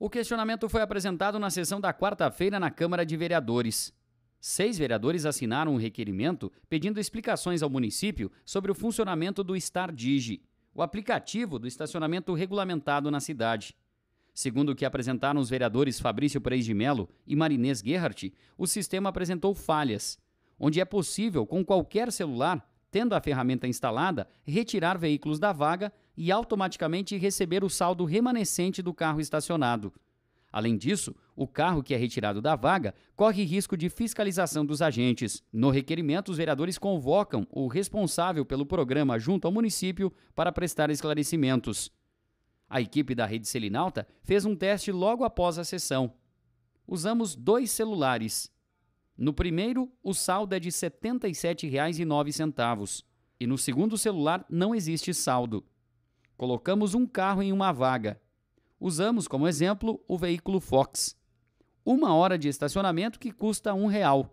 O questionamento foi apresentado na sessão da quarta-feira na Câmara de Vereadores. Seis vereadores assinaram um requerimento pedindo explicações ao município sobre o funcionamento do Stardigi, o aplicativo do estacionamento regulamentado na cidade. Segundo o que apresentaram os vereadores Fabrício Preis de Melo e Marinês Gerhardt, o sistema apresentou falhas, onde é possível, com qualquer celular, tendo a ferramenta instalada, retirar veículos da vaga e automaticamente receber o saldo remanescente do carro estacionado. Além disso, o carro que é retirado da vaga corre risco de fiscalização dos agentes. No requerimento, os vereadores convocam o responsável pelo programa junto ao município para prestar esclarecimentos. A equipe da Rede Selinalta fez um teste logo após a sessão. Usamos dois celulares. No primeiro, o saldo é de R$ 77,09 e no segundo celular não existe saldo. Colocamos um carro em uma vaga. Usamos como exemplo o veículo Fox. Uma hora de estacionamento que custa um real.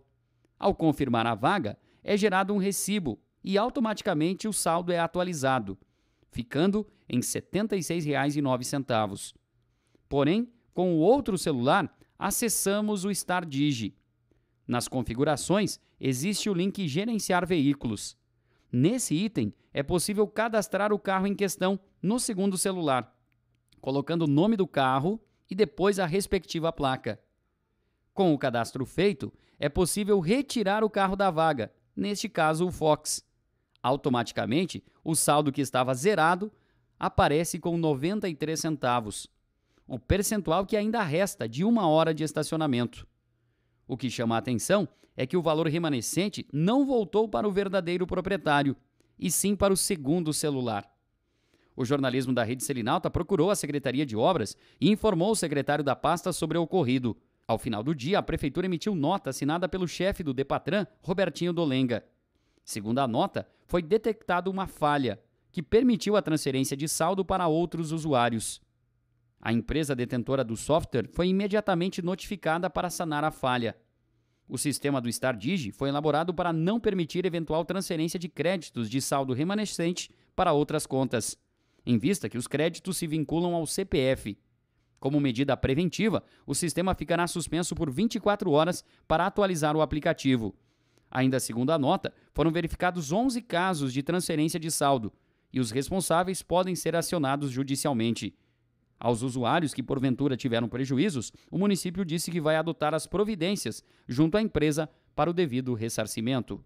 Ao confirmar a vaga, é gerado um recibo e automaticamente o saldo é atualizado, ficando em R$ 76,09. Porém, com o outro celular, acessamos o StarDigi. Nas configurações, existe o link Gerenciar Veículos. Nesse item, é possível cadastrar o carro em questão no segundo celular, colocando o nome do carro e depois a respectiva placa. Com o cadastro feito, é possível retirar o carro da vaga, neste caso o Fox. Automaticamente, o saldo que estava zerado aparece com 93 centavos, o percentual que ainda resta de uma hora de estacionamento. O que chama a atenção é que o valor remanescente não voltou para o verdadeiro proprietário, e sim para o segundo celular. O jornalismo da Rede Selinalta procurou a Secretaria de Obras e informou o secretário da pasta sobre o ocorrido. Ao final do dia, a prefeitura emitiu nota assinada pelo chefe do Depatran, Robertinho Dolenga. Segundo a nota, foi detectada uma falha que permitiu a transferência de saldo para outros usuários. A empresa detentora do software foi imediatamente notificada para sanar a falha. O sistema do Stardigi foi elaborado para não permitir eventual transferência de créditos de saldo remanescente para outras contas em vista que os créditos se vinculam ao CPF. Como medida preventiva, o sistema ficará suspenso por 24 horas para atualizar o aplicativo. Ainda segundo a nota, foram verificados 11 casos de transferência de saldo e os responsáveis podem ser acionados judicialmente. Aos usuários que porventura tiveram prejuízos, o município disse que vai adotar as providências junto à empresa para o devido ressarcimento.